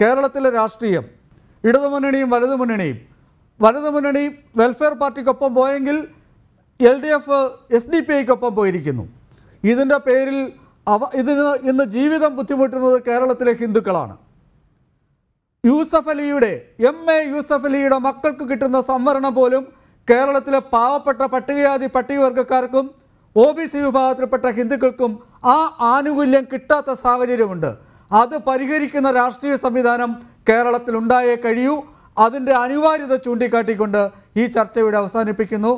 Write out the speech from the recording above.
കേരളത്തിലെ രാഷ്ട്രീയം ഇടതുമുന്നണിയും വലതുമുന്നണിയും വലതുമുന്നണി വെൽഫെയർ പാർട്ടിക്കൊപ്പം പോയെങ്കിൽ L D F S D P ഐക്കൊപ്പം പോയിരിക്കുന്നു ഇതിൻ്റെ പേരിൽ അവ ഇതിന് ഇന്ന് ജീവിതം ബുദ്ധിമുട്ടുന്നത് കേരളത്തിലെ ഹിന്ദുക്കളാണ് യൂസഫ് അലിയുടെ എം എ യൂസഫ് അലിയുടെ മക്കൾക്ക് കിട്ടുന്ന സംവരണം പോലും കേരളത്തിലെ പാവപ്പെട്ട പട്ടികജാതി പട്ടികവർഗക്കാർക്കും ഒ ബി സി വിഭാഗത്തിൽപ്പെട്ട ഹിന്ദുക്കൾക്കും ആ ആനുകൂല്യം കിട്ടാത്ത സാഹചര്യമുണ്ട് അത് പരിഹരിക്കുന്ന രാഷ്ട്രീയ സംവിധാനം കേരളത്തിൽ ഉണ്ടായേ കഴിയൂ അതിൻ്റെ അനിവാര്യത ചൂണ്ടിക്കാട്ടിക്കൊണ്ട് ഈ ഇവിടെ അവസാനിപ്പിക്കുന്നു